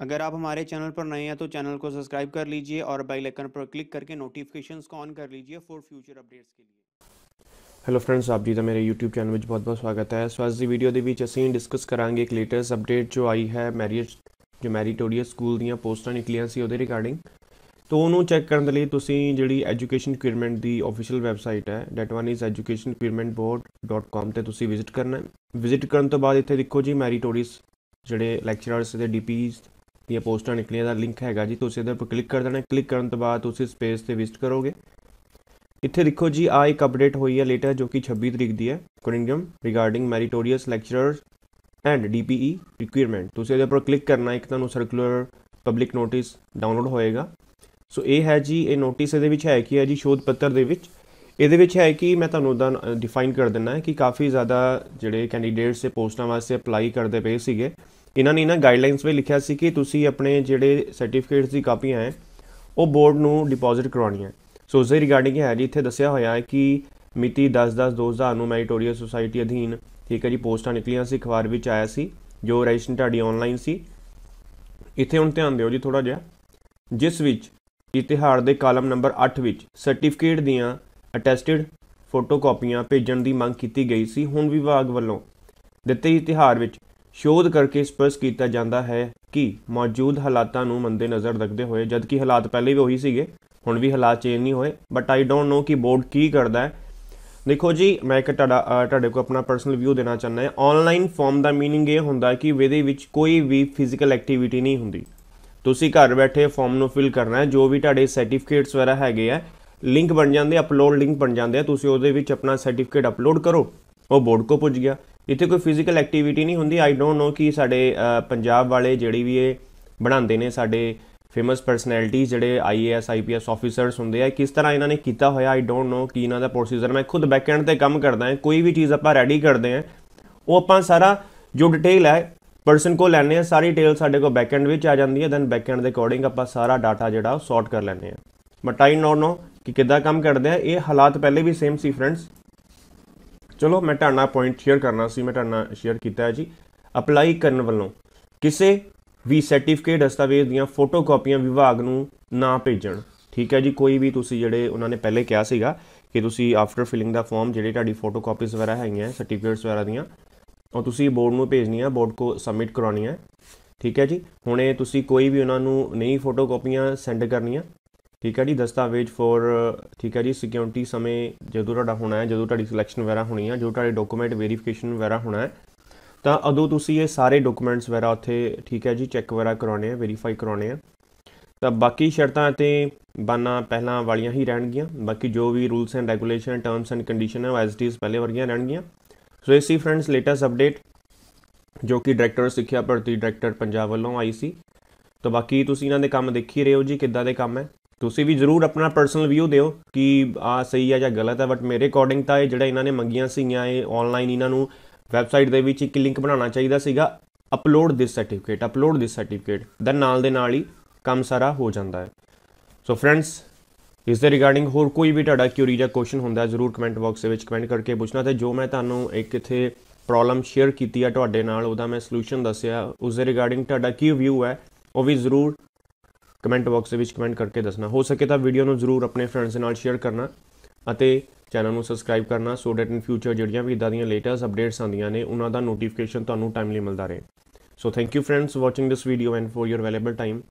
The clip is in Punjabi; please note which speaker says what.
Speaker 1: अगर आप हमारे चैनल पर नए हैं तो चैनल को सब्सक्राइब कर लीजिए और बेल आइकन पर क्लिक करके नोटिफिकेशंस को ऑन कर लीजिए फॉर फ्यूचर अपडेट्स के लिए हेलो फ्रेंड्स आप जी का मेरे यूट्यूब चैनल में बहुत बहुत स्वागत है सो अज वीडियो के बीच असं डिस्कस करा एक लेटेस्ट अपडेट जो आई है मैरिज जो मैरिटोरियल स्कूल दियाँ पोस्टा निकलियां से रिगार्डिंग ਤੋ ਉਹਨੂੰ ਚੈੱਕ ਕਰਨ ਦੇ ਲਈ ਤੁਸੀਂ ਜਿਹੜੀ ਐਜੂਕੇਸ਼ਨ ਰਿਕੁਆਇਰਮੈਂਟ ਦੀ ਅਫੀਸ਼ੀਅਲ ਵੈਬਸਾਈਟ ਹੈ one is education is board com ਤੇ ਤੁਸੀਂ ਵਿਜ਼ਿਟ ਕਰਨਾ ਹੈ ਵਿਜ਼ਿਟ ਕਰਨ ਤੋਂ ਬਾਅਦ ਇੱਥੇ ਦੇਖੋ ਜੀ ਮੈਰੀਟੋਰੀਸ ਜਿਹੜੇ ਲੈਕਚਰਰਸ ਦੇ ਡੀਪੀਸ ਦੀ ਪੋਸਟਾਂ ਨਿਕਲੀਆਂ ਦਾ ਲਿੰਕ ਹੈਗਾ ਜੀ ਤੁਸੀਂ ਇਹਦੇ ਉੱਪਰ ਕਲਿੱਕ ਕਰ ਦੇਣਾ ਕਲਿੱਕ ਕਰਨ ਤੋਂ ਬਾਅਦ ਤੁਸੀਂ ਸਪੇਸ ਤੇ ਵਿਜ਼ਿਟ ਕਰੋਗੇ ਇੱਥੇ ਦੇਖੋ ਜੀ ਆ ਇੱਕ ਅਪਡੇਟ ਹੋਈ ਹੈ ਲੇਟਰ ਜੋ ਕਿ 26 ਤਰੀਕ ਦੀ ਹੈ corrigendum regarding meritorious lecturers and DPE requirement ਤੁਸੀਂ ਇਹਦੇ ਉੱਪਰ ਕਲਿੱਕ ਕਰਨਾ ਇੱਕ ਤੁਹਾਨੂੰ ਸਰਕੂਲਰ ਪਬਲਿਕ ਨੋਟਿਸ ਡਾਊਨਲੋਡ ਹੋਏਗਾ ਸੋ ਇਹ ਹੈ ਜੀ ਇਹ ਨੋਟਿਸ ਇਹਦੇ ਵਿੱਚ ਹੈ ਕਿ ਹੈ ਜੀ ਸ਼ੋਧ ਪੱਤਰ ਦੇ ਵਿੱਚ ਇਹਦੇ ਵਿੱਚ ਹੈ ਕਿ ਮੈਂ ਤੁਹਾਨੂੰ ਉਹਦਾ ਡਿਫਾਈਨ ਕਰ ਦਿੰਨਾ ਹੈ ਕਿ ਕਾਫੀ ਜ਼ਿਆਦਾ ਜਿਹੜੇ ਕੈਂਡੀਡੇਟਸ ਸੇ ਪੋਸਟਾਂ ਵਾਸਤੇ ਅਪਲਾਈ ਕਰਦੇ ਪਏ ਸੀਗੇ ਇਹਨਾਂ ਨੇ ਨਾ ਗਾਈਡਲਾਈਨਸ ਵਿੱਚ ਲਿਖਿਆ ਸੀ ਕਿ ਤੁਸੀਂ ਆਪਣੇ ਜਿਹੜੇ ਸਰਟੀਫਿਕੇਟਸ ਦੀ ਕਾਪੀਆਂ ਹੈ ਉਹ ਬੋਰਡ ਨੂੰ ਡਿਪੋਜ਼ਿਟ ਕਰਾਉਣੀਆਂ ਸੋ ਉਸੇ ਰਿਗਾਰਡਿੰਗ ਹੈ ਜੀ ਇੱਥੇ ਦੱਸਿਆ ਹੋਇਆ ਹੈ ਕਿ ਮਿਤੀ 10-10 2000 ਨੂੰ ਮੈਰੀਟੋਰੀਅਲ ਸੁਸਾਇਟੀ ਅਧੀਨ ਠੀਕ ਹੈ ਜੀ ਪੋਸਟਾਂ ਨਿਕਲੀਆਂ ਸੀ ਅਖਬਾਰ ਵਿੱਚ ਆਇਆ ਸੀ ਜੋ ਰਜਿਸਟਰ ਤੁਹਾਡੀ ਆਨਲਾਈਨ ਸੀ ਇੱਥੇ ਹੁਣ ਧਿਆਨ ਦਿਓ ਜੀ ਥੋੜਾ ਜਿਹਾ ਜਿਸ ਵਿੱਚ ਇਤਿਹਾਰ ਦੇ ਕਾਲਮ ਨੰਬਰ 8 ਵਿੱਚ ਸਰਟੀਫਿਕੇਟ ਦੀਆਂ ਅਟੈਸਟਡ ਫੋਟੋਕਾਪੀਆਂ ਭੇਜਣ ਦੀ ਮੰਗ ਕੀਤੀ ਗਈ ਸੀ ਹੁਣ ਵਿਭਾਗ ਵੱਲੋਂ ਦਿੱਤੇ ਇਤਿਹਾਰ ਵਿੱਚ ਸ਼ੋਧ ਕਰਕੇ ਸਪਸ਼ਟ ਕੀਤਾ ਜਾਂਦਾ ਹੈ ਕਿ ਮੌਜੂਦ ਹਾਲਾਤਾਂ ਨੂੰ ਨਜ਼ਰ ਰੱਖਦੇ ਹੋਏ ਜਦਕਿ ਹਾਲਾਤ ਪਹਿਲੇ ਵੀ ਉਹੀ ਸੀਗੇ ਹੁਣ ਵੀ ਹਾਲਾਤ ਚੇਂਜ ਨਹੀਂ ਹੋਏ ਬਟ ਆਈ ਡੋਨਟ ਨੋ ਕਿ ਬੋਰਡ ਕੀ ਕਰਦਾ ਹੈ ਦੇਖੋ ਜੀ ਮੈਂ ਇੱਕ ਤੁਹਾਡਾ ਤੁਹਾਡੇ ਕੋ ਆਪਣਾ ਪਰਸਨਲ ਵਿਊ ਦੇਣਾ ਚਾਹੁੰਦਾ ਹਾਂ ਆਨਲਾਈਨ ਫਾਰਮ ਦਾ मीनिंग ਇਹ ਹੁੰਦਾ ਕਿ ਵਿਦੇ ਵਿੱਚ ਕੋਈ ਵੀ ਫਿਜ਼ੀਕਲ ਐਕਟੀਵਿਟੀ ਨਹੀਂ ਹੁੰਦੀ ਤੁਸੀਂ ਘਰ ਬੈਠੇ ਫਾਰਮ ਨੂੰ ਫਿਲ ਕਰਨਾ ਹੈ ਜੋ ਵੀ ਤੁਹਾਡੇ ਸਰਟੀਫਿਕੇਟਸ ਵਗੈਰਾ ਹੈਗੇ ਆ ਲਿੰਕ ਬਣ ਜਾਂਦੇ ਅਪਲੋਡ ਲਿੰਕ ਬਣ ਜਾਂਦੇ ਆ ਤੁਸੀਂ ਉਹਦੇ ਵਿੱਚ ਆਪਣਾ ਸਰਟੀਫਿਕੇਟ ਅਪਲੋਡ ਕਰੋ ਉਹ ਬੋਰਡ ਕੋ ਪੁੱਜ ਗਿਆ ਇੱਥੇ ਕੋਈ ਫਿਜ਼ੀਕਲ ਐਕਟੀਵਿਟੀ ਨਹੀਂ ਹੁੰਦੀ ਆਈ ਡੋਨਟ ਨੋ ਕਿ ਸਾਡੇ ਪੰਜਾਬ ਵਾਲੇ ਜਿਹੜੀ ਵੀ ਇਹ ਬਣਾਉਂਦੇ ਨੇ ਸਾਡੇ ਫੇਮਸ ਪਰਸਨੈਲਿਟੀ ਜਿਹੜੇ ਆਈਏਐਸ ਆਈਪੀਐਸ ਆਫੀਸਰਸ ਹੁੰਦੇ ਆ ਕਿਸ ਤਰ੍ਹਾਂ ਇਹਨਾਂ ਨੇ ਕੀਤਾ ਹੋਇਆ ਆਈ ਡੋਨਟ ਨੋ ਕਿ ਇਹਨਾਂ ਦਾ ਪ੍ਰੋਸੀਜਰ ਮੈਂ ਖੁਦ ਬੈਕਐਂਡ ਤੇ ਕੰਮ ਕਰਦਾ ਹਾਂ ਕੋਈ ਵੀ ਚੀਜ਼ ਆਪਾਂ ਰੈਡੀ ਕਰਦੇ ਆ ਉਹ ਆਪਾਂ ਸਾਰਾ ਜੋ ਡਿਟੇਲ ਹੈ ਪਰਸਨ ਕੋ ਲੈਣੇ ਆ ਸਾਰੀ ਡਿਟੇਲ ਸਾਡੇ ਕੋ ਬੈਕਐਂਡ ਵਿੱਚ ਆ ਜਾਂਦੀ ਹੈ ਦੈਨ ਬੈਕਐਂਡ ਦੇ ਅਕੋਰਡਿੰਗ ਆਪਾਂ ਸਾਰਾ ਡਾਟਾ ਜਿਹੜਾ ਸੌਰਟ ਕਰ ਲੈਣੇ ਆ ਬਟ ਆਈ ਨੋ ਨੋ ਕਿ ਕਿੱਦਾਂ ਕੰਮ ਕਰਦੇ ਆ ਇਹ ਹਾਲਾਤ ਪਹਿਲੇ ਵੀ ਸੇਮ ਸੀ ਫਰੈਂਡਸ ਚਲੋ ਮੈਂ ਟਾਣਾ ਪੁਆਇੰਟ ਸ਼ੇਅਰ ਕਰਨਾ ਸੀ ਮੈਂ ਟਾਣਾ ਸ਼ੇਅਰ ਕੀਤਾ ਹੈ ਜੀ ਅਪਲਾਈ ਕਰਨ ਵੱਲੋਂ ਕਿਸੇ ਵੀ ਸਰਟੀਫਿਕੇਟ ਦਸਤਾਵੇਜ਼ ਦੀਆਂ ਫੋਟੋਕਾਪੀਆਂ ਵਿਭਾਗ ਨੂੰ ਨਾ ਭੇਜਣ ਠੀਕ ਹੈ ਜੀ ਕੋਈ ਵੀ ਤੁਸੀਂ ਜਿਹੜੇ ਉਹਨਾਂ ਨੇ ਪਹਿਲੇ ਕਿਹਾ ਸੀਗਾ ਕਿ ਤੁਸੀਂ ਆਫਟਰ ਫਿਲਿੰਗ ਦਾ ਫਾਰਮ ਜਿਹੜੇ ਤੁਹਾਡੀ ਫੋਟੋਕਾਪੀਜ਼ ਵਗੈਰਾ ਹੈਗੀਆਂ ਸਰਟੀਫਿਕੇਟਸ ਵਗੈਰਾ ਦੀਆਂ ਉਹ ਤੁਸੀਂ ਬੋਰਡ ਨੂੰ ਭੇਜਣੀ ਆ ਬੋਰਡ ਕੋ ਸਬਮਿਟ ਕਰਾਉਣੀ ਆ ਠੀਕ ਹੈ ਜੀ ਹੁਣੇ ਤੁਸੀਂ ਕੋਈ ਵੀ ਉਹਨਾਂ ਨੂੰ ਨਈ ਫੋਟੋਕਾਪੀਆਂ ਸੈਂਡ ਕਰਨੀਆਂ ਠੀਕ ਹੈ ਜੀ ਦਸਤਾਵੇਜ਼ ਫੋਰ ਠੀਕ ਹੈ ਜੀ ਸਿਕਿਉਰਿਟੀ ਸਮੇਂ ਜਦੋਂ ਤੁਹਾਡਾ ਹੋਣਾ ਹੈ ਜਦੋਂ ਤੁਹਾਡੀ ਸਿਲੈਕਸ਼ਨ ਵਗੈਰਾ ਹੋਣੀ ਆ ਜੋ ਤੁਹਾਡੇ ਡਾਕੂਮੈਂਟ ਵੈਰੀਫਿਕੇਸ਼ਨ ਵਗੈਰਾ ਹੋਣਾ ਹੈ ਤਾਂ ਅਦੋਂ ਤੁਸੀਂ ਇਹ ਸਾਰੇ ਡਾਕੂਮੈਂਟਸ ਵਗੈਰਾ ਉੱਥੇ ਠੀਕ ਹੈ ਜੀ ਚੈੱਕ ਵਗੈਰਾ ਕਰਾਉਣੇ ਆ ਵੈਰੀਫਾਈ ਕਰਾਉਣੇ ਆ ਤਾਂ ਬਾਕੀ ਸ਼ਰਤਾਂ ਤੇ ਬਾਨਾ ਪਹਿਲਾਂ ਵਾਲੀਆਂ ਹੀ ਰਹਿਣਗੀਆਂ ਬਾਕੀ ਜੋ ਵੀ rules and regulation terms and condition ਹੈ ਐਸ ਇਟ ਇਜ਼ ਪਹਿਲੇ ਵਰਗੀਆਂ ਰਹਿਣਗੀਆਂ ਸੋ ਇਹ ਸੀ ਫਰੈਂਡਸ ਲੇਟੈਸਟ ਅਪਡੇਟ ਜੋ ਕਿ ਡਾਇਰੈਕਟਰ ਸਿੱਖਿਆ ਭਰਤੀ ਡਾਇਰੈਕਟਰ ਪੰਜਾਬ ਵੱਲੋਂ ਆਈ ਸੀ ਤਾਂ ਬਾਕੀ ਤੁਸੀਂ ਇਹਨਾਂ ਦੇ ਕੰਮ ਦੇਖੀ ਰਹੇ ਹੋ ਜੀ ਕਿੱਦਾਂ ਦੇ ਕੰਮ ਹੈ ਤੁਸੀਂ ਵੀ ਜ਼ਰੂਰ ਆਪਣਾ ਪਰਸਨਲ ਵਿਊ ਦਿਓ ਕਿ ਆ ਸਹੀ ਹੈ ਜਾਂ ਗਲਤ ਹੈ ਬਟ ਮੇਰੇ ਅਕੋਰਡਿੰਗ ਤਾਂ ਇਹ ਜਿਹੜਾ ਇਹਨਾਂ ਨੇ ਮੰਗੀਆਂ ਸੀਗੀਆਂ ਇਹ ਆਨਲਾਈਨ ਇਹਨਾਂ ਨੂੰ ਵੈਬਸਾਈਟ ਦੇ ਵਿੱਚ ਇੱਕ ਲਿੰਕ ਬਣਾਉਣਾ ਚਾਹੀਦਾ ਸੀਗਾ upload this certificate upload this certificate then ਨਾਲ ਦੇ ਨਾਲ ਹੀ ਕੰਮ ਸਾਰਾ ਹੋ ਜਾਂਦਾ ਹੈ ਸੋ ਫਰੈਂਡਸ ਇਸ ਦੇ ਰਿਗਾਰਡਿੰਗ ਹੋਰ ਕੋਈ ਵੀ ਤੁਹਾਡਾ ਕਿਊਰੀ ਜਾਂ ਕੁਐਸਚਨ ਹੁੰਦਾ ਜ਼ਰੂਰ ਕਮੈਂਟ ਬਾਕਸ ਦੇ ਵਿੱਚ ਕਮੈਂਟ ਕਰਕੇ ਪੁੱਛਣਾ ਤੇ ਜੋ ਮੈਂ ਤੁਹਾਨੂੰ ਇੱਕ ਇਥੇ ਪ੍ਰੋਬਲਮ ਸ਼ੇਅਰ ਕੀਤੀ ਆ ਤੁਹਾਡੇ ਨਾਲ ਉਹਦਾ ਮੈਂ ਸੋਲੂਸ਼ਨ ਦੱਸਿਆ ਉਸ ਦੇ ਰਿਗਾਰਡਿੰਗ ਤੁਹਾਡਾ ਕੀ ਵਿਊ ਹੈ ਉਹ ਵੀ ਜ਼ਰੂਰ ਕਮੈਂਟ ਬਾਕਸ ਦੇ ਵਿੱਚ ਕਮੈਂਟ ਕਰਕੇ ਦੱਸਣਾ ਹੋ ਸਕੇ ਤਾਂ ਵੀਡੀਓ ਨੂੰ ਜ਼ਰੂਰ ਆਪਣੇ ਫਰੈਂਡਸ ਨਾਲ ਸ਼ੇਅਰ ਕਰਨਾ ਅਤੇ ਚੈਨਲ ਨੂੰ ਸਬਸਕ੍ਰਾਈਬ ਕਰਨਾ ਸੋ ਦੈਟ ਇਨ ਫਿਊਚਰ ਜਿਹੜੀਆਂ ਵੀ ਇਦਾਂ ਦੀਆਂ ਲੇਟੈਸਟ ਅਪਡੇਟਸ ਆਉਂਦੀਆਂ ਨੇ ਉਹਨਾਂ ਦਾ ਨੋਟੀਫਿਕੇਸ਼ਨ ਤੁਹਾਨੂੰ ਟਾਈਮਲੀ ਮਿਲਦਾ ਰਹੇ so thank you friends watching this video and for your available time